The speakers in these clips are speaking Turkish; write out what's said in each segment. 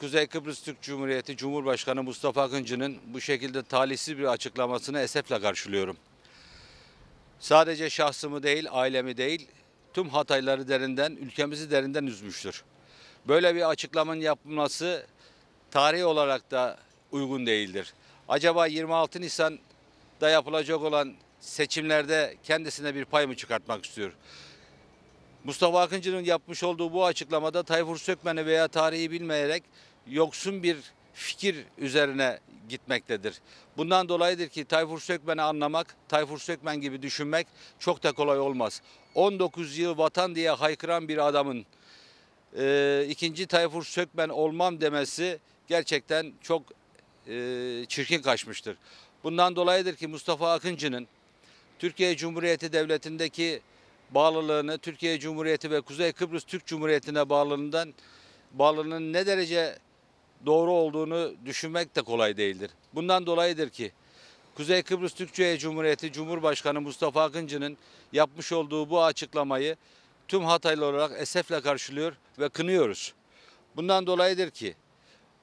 Kuzey Kıbrıs Türk Cumhuriyeti Cumhurbaşkanı Mustafa Akıncı'nın bu şekilde talihsiz bir açıklamasını esefle karşılıyorum. Sadece şahsımı değil, ailemi değil, tüm Hatayları derinden, ülkemizi derinden üzmüştür. Böyle bir açıklamanın yapılması tarih olarak da uygun değildir. Acaba 26 Nisan'da yapılacak olan seçimlerde kendisine bir pay mı çıkartmak istiyor? Mustafa Akıncı'nın yapmış olduğu bu açıklamada Tayfur Sökmen'i veya tarihi bilmeyerek yoksun bir fikir üzerine gitmektedir. Bundan dolayıdır ki Tayfur Sökmen'i anlamak, Tayfur Sökmen gibi düşünmek çok da kolay olmaz. 19 yıl vatan diye haykıran bir adamın e, ikinci Tayfur Sökmen olmam demesi gerçekten çok e, çirkin kaçmıştır. Bundan dolayıdır ki Mustafa Akıncı'nın Türkiye Cumhuriyeti Devleti'ndeki bağlılığını, Türkiye Cumhuriyeti ve Kuzey Kıbrıs Türk Cumhuriyeti'ne bağlılığından bağlılığının ne derece doğru olduğunu düşünmek de kolay değildir. Bundan dolayıdır ki Kuzey Kıbrıs Türkçe Cumhuriyeti Cumhurbaşkanı Mustafa Akıncı'nın yapmış olduğu bu açıklamayı tüm Hataylı olarak esefle karşılıyor ve kınıyoruz. Bundan dolayıdır ki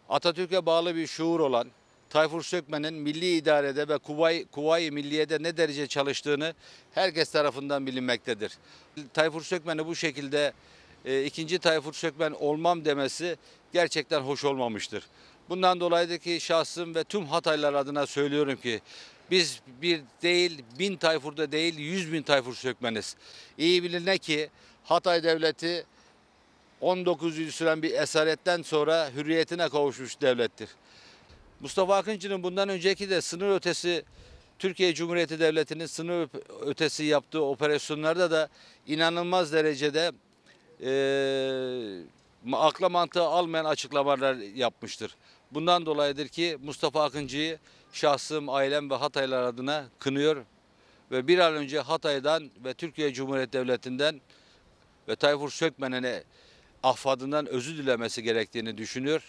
Atatürk'e bağlı bir şuur olan Tayfur Sökmen'in milli idarede ve Kuvayi, Kuvayi Milliye'de ne derece çalıştığını herkes tarafından bilinmektedir. Tayfur Sökmen'i bu şekilde e, ikinci Tayfur Sökmen olmam demesi gerçekten hoş olmamıştır. Bundan dolayı ki şahsım ve tüm Hataylar adına söylüyorum ki biz bir değil bin Tayfur'da değil yüz bin Tayfur Sökmeniz. İyi biline ki Hatay Devleti 19. yıl süren bir esaretten sonra hürriyetine kavuşmuş devlettir. Mustafa Akıncı'nın bundan önceki de sınır ötesi Türkiye Cumhuriyeti Devleti'nin sınır ötesi yaptığı operasyonlarda da inanılmaz derecede e, akla mantığı almayan açıklamalar yapmıştır. Bundan dolayıdır ki Mustafa Akıncı'yı şahsım, ailem ve Hataylar adına kınıyor ve bir an önce Hatay'dan ve Türkiye Cumhuriyeti Devleti'nden ve Tayfur Sökmen'e affadından özür dilemesi gerektiğini düşünüyor.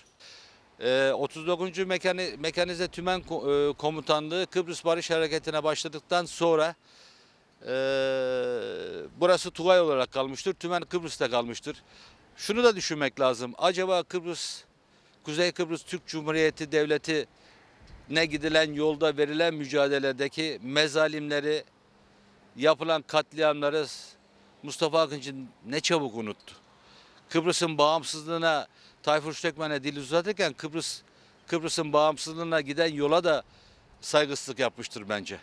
39. Ee, mekanize Tümen e, Komutanlığı Kıbrıs Barış Hareketi'ne başladıktan sonra e, burası Tugay olarak kalmıştır. Tümen Kıbrıs'ta kalmıştır. Şunu da düşünmek lazım. Acaba Kıbrıs, Kuzey Kıbrıs Türk Cumhuriyeti Devleti ne gidilen yolda verilen mücadeledeki mezalimleri, yapılan katliamları Mustafa Akıncı ne çabuk unuttu. Kıbrıs'ın bağımsızlığına Tayfur Ştekmen'e dil uzatırken Kıbrıs Kıbrıs'ın bağımsızlığına giden yola da saygısızlık yapmıştır bence.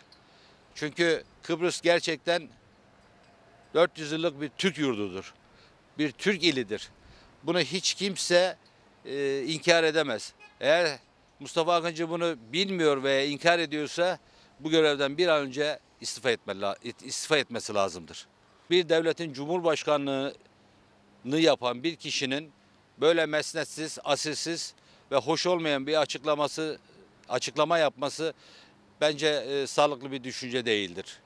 Çünkü Kıbrıs gerçekten 400 yıllık bir Türk yurdudur. Bir Türk ilidir. Bunu hiç kimse e, inkar edemez. Eğer Mustafa Akıncı bunu bilmiyor veya inkar ediyorsa bu görevden bir an önce istifa, etmeli, istifa etmesi lazımdır. Bir devletin cumhurbaşkanlığı yapan bir kişinin böyle mesnetsiz, asilsiz ve hoş olmayan bir açıklaması açıklama yapması bence e, sağlıklı bir düşünce değildir.